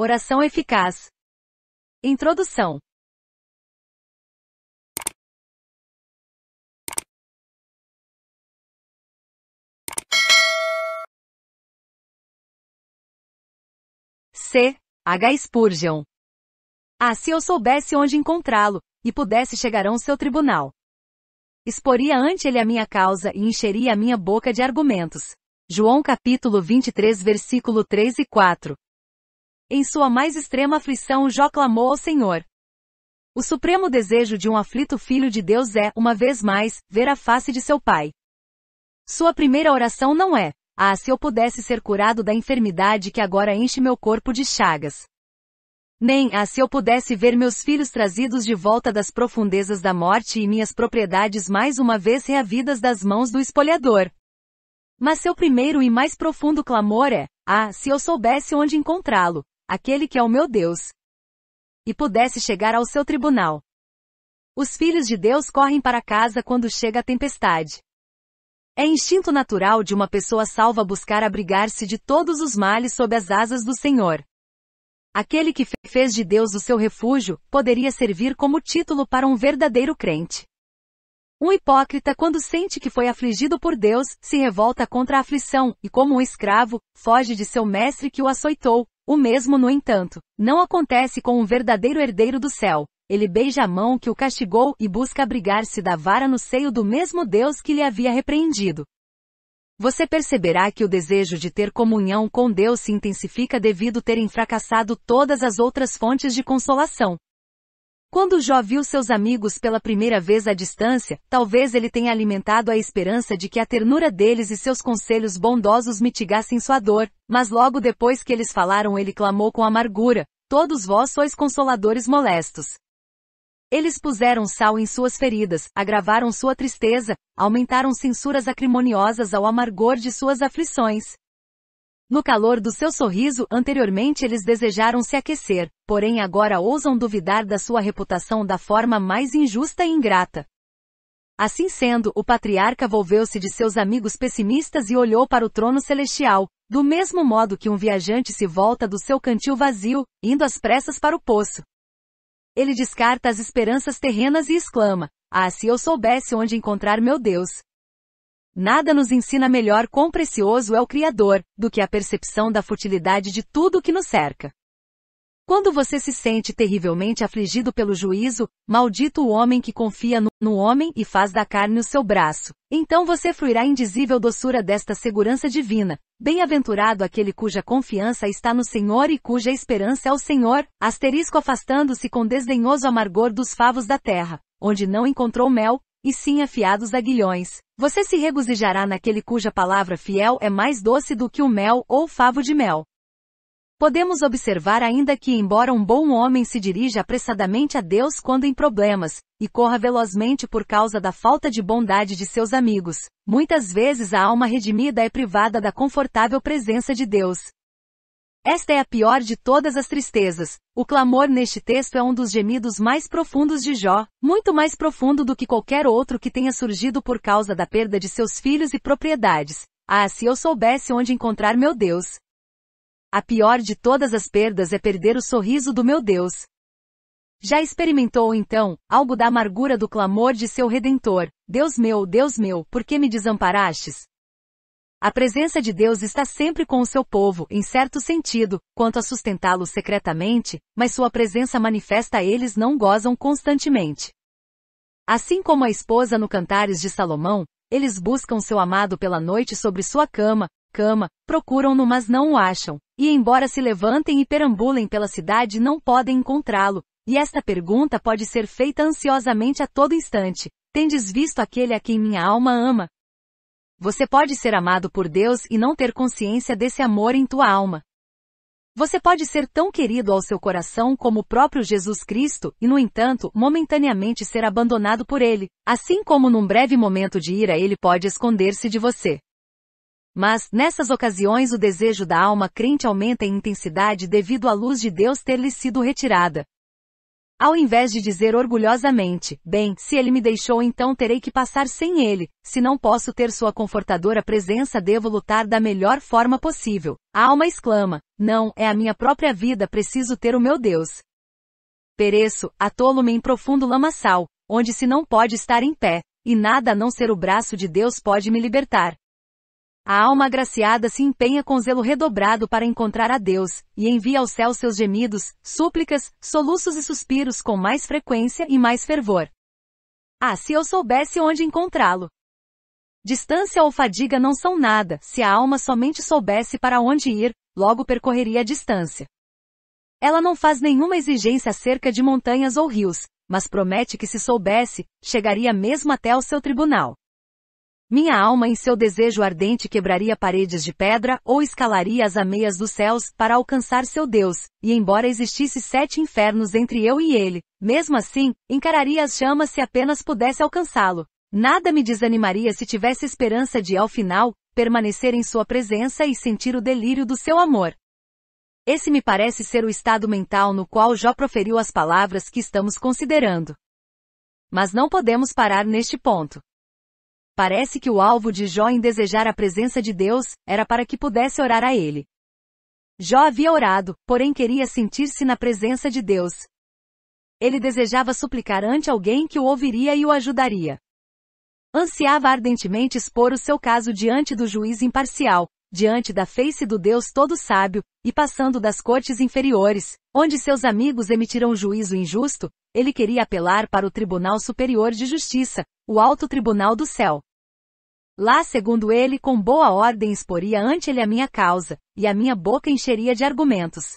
Oração eficaz. Introdução. C. H. Spurgeon. Ah, se eu soubesse onde encontrá-lo, e pudesse chegar ao seu tribunal. Exporia ante ele a minha causa e encheria a minha boca de argumentos. João capítulo 23 versículo 3 e 4. Em sua mais extrema aflição, Jó clamou ao Senhor. O supremo desejo de um aflito filho de Deus é, uma vez mais, ver a face de seu pai. Sua primeira oração não é: Ah, se eu pudesse ser curado da enfermidade que agora enche meu corpo de chagas. Nem, ah, se eu pudesse ver meus filhos trazidos de volta das profundezas da morte e minhas propriedades mais uma vez reavidas das mãos do espolhador. Mas seu primeiro e mais profundo clamor é: Ah, se eu soubesse onde encontrá-lo, aquele que é o meu Deus, e pudesse chegar ao seu tribunal. Os filhos de Deus correm para casa quando chega a tempestade. É instinto natural de uma pessoa salva buscar abrigar-se de todos os males sob as asas do Senhor. Aquele que fez de Deus o seu refúgio poderia servir como título para um verdadeiro crente. Um hipócrita, quando sente que foi afligido por Deus, se revolta contra a aflição, e como um escravo, foge de seu mestre que o açoitou, o mesmo, no entanto, não acontece com o um verdadeiro herdeiro do céu. Ele beija a mão que o castigou e busca abrigar-se da vara no seio do mesmo Deus que lhe havia repreendido. Você perceberá que o desejo de ter comunhão com Deus se intensifica devido terem fracassado todas as outras fontes de consolação. Quando Jó viu seus amigos pela primeira vez à distância, talvez ele tenha alimentado a esperança de que a ternura deles e seus conselhos bondosos mitigassem sua dor, mas logo depois que eles falaram ele clamou com amargura, todos vós sois consoladores molestos. Eles puseram sal em suas feridas, agravaram sua tristeza, aumentaram censuras acrimoniosas ao amargor de suas aflições. No calor do seu sorriso, anteriormente eles desejaram se aquecer, porém agora ousam duvidar da sua reputação da forma mais injusta e ingrata. Assim sendo, o patriarca volveu-se de seus amigos pessimistas e olhou para o trono celestial, do mesmo modo que um viajante se volta do seu cantil vazio, indo às pressas para o poço. Ele descarta as esperanças terrenas e exclama: Ah, se eu soubesse onde encontrar meu Deus! Nada nos ensina melhor quão precioso é o Criador, do que a percepção da futilidade de tudo o que nos cerca. Quando você se sente terrivelmente afligido pelo juízo, maldito o homem que confia no, no, homem e faz da carne o seu braço, então você fruirá indizível doçura desta segurança divina. Bem-aventurado aquele cuja confiança está no Senhor e cuja esperança é o Senhor, asterisco afastando-se com desdenhoso amargor dos favos da terra, onde não encontrou mel, e sim afiados a guilhões. Você se regozijará naquele cuja palavra fiel é mais doce do que o mel ou favo de mel. Podemos observar ainda que, embora um bom homem se dirija apressadamente a Deus quando em problemas, e corra velozmente por causa da falta de bondade de seus amigos, muitas vezes a alma redimida é privada da confortável presença de Deus, esta é a pior de todas as tristezas. O clamor neste texto é um dos gemidos mais profundos de Jó, muito mais profundo do que qualquer outro que tenha surgido por causa da perda de seus filhos e propriedades. Ah, se eu soubesse onde encontrar meu Deus! A pior de todas as perdas é perder o sorriso do meu Deus. Já experimentou então algo da amargura do clamor de seu redentor? Deus meu, Deus meu, por que me desamparastes? A presença de Deus está sempre com o seu povo, em certo sentido, quanto a sustentá-lo secretamente, mas sua presença manifesta a eles não gozam constantemente. Assim como a esposa no Cantares de Salomão, eles buscam seu amado pela noite sobre sua cama, cama, procuram-no mas não o acham, e embora se levantem e perambulem pela cidade não podem encontrá-lo, e esta pergunta pode ser feita ansiosamente a todo instante, tendes visto aquele a quem minha alma ama, você pode ser amado por Deus e não ter consciência desse amor em tua alma. Você pode ser tão querido ao seu coração como o próprio Jesus Cristo e, no entanto, momentaneamente ser abandonado por ele, assim como num breve momento de ira ele pode esconder-se de você. Mas, nessas ocasiões, o desejo da alma crente aumenta em intensidade devido à luz de Deus ter lhe sido retirada. Ao invés de dizer orgulhosamente, bem, se ele me deixou então terei que passar sem ele, se não posso ter sua confortadora presença devo lutar da melhor forma possível. A alma exclama, não, é a minha própria vida preciso ter o meu Deus. Pereço, atolo-me em profundo lamaçal, onde se não pode estar em pé, e nada a não ser o braço de Deus pode me libertar. A alma agraciada se empenha com zelo redobrado para encontrar a Deus, e envia ao céu seus gemidos, súplicas, soluços e suspiros com mais frequência e mais fervor. Ah, se eu soubesse onde encontrá-lo! Distância ou fadiga não são nada, se a alma somente soubesse para onde ir, logo percorreria a distância. Ela não faz nenhuma exigência acerca de montanhas ou rios, mas promete que se soubesse, chegaria mesmo até o seu tribunal. Minha alma em seu desejo ardente quebraria paredes de pedra ou escalaria as ameias dos céus para alcançar seu Deus, e embora existisse sete infernos entre eu e ele, mesmo assim, encararia as chamas se apenas pudesse alcançá-lo. Nada me desanimaria se tivesse esperança de, ao final, permanecer em sua presença e sentir o delírio do seu amor. Esse me parece ser o estado mental no qual Jó proferiu as palavras que estamos considerando. Mas não podemos parar neste ponto. Parece que o alvo de Jó em desejar a presença de Deus era para que pudesse orar a ele. Jó havia orado, porém queria sentir-se na presença de Deus. Ele desejava suplicar ante alguém que o ouviria e o ajudaria. Ansiava ardentemente expor o seu caso diante do juiz imparcial, diante da face do Deus Todo-Sábio, e passando das cortes inferiores, onde seus amigos emitiram juízo injusto, ele queria apelar para o Tribunal Superior de Justiça, o Alto Tribunal do Céu. Lá, segundo ele, com boa ordem exporia ante ele a minha causa, e a minha boca encheria de argumentos.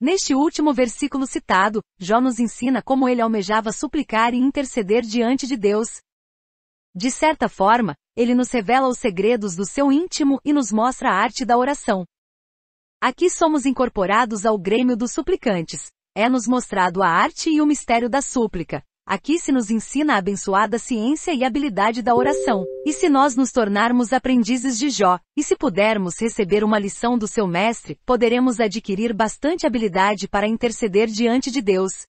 Neste último versículo citado, Jó nos ensina como ele almejava suplicar e interceder diante de Deus. De certa forma, ele nos revela os segredos do seu íntimo e nos mostra a arte da oração. Aqui somos incorporados ao Grêmio dos Suplicantes. É nos mostrado a arte e o mistério da súplica, Aqui se nos ensina a abençoada ciência e habilidade da oração. E se nós nos tornarmos aprendizes de Jó, e se pudermos receber uma lição do seu mestre, poderemos adquirir bastante habilidade para interceder diante de Deus.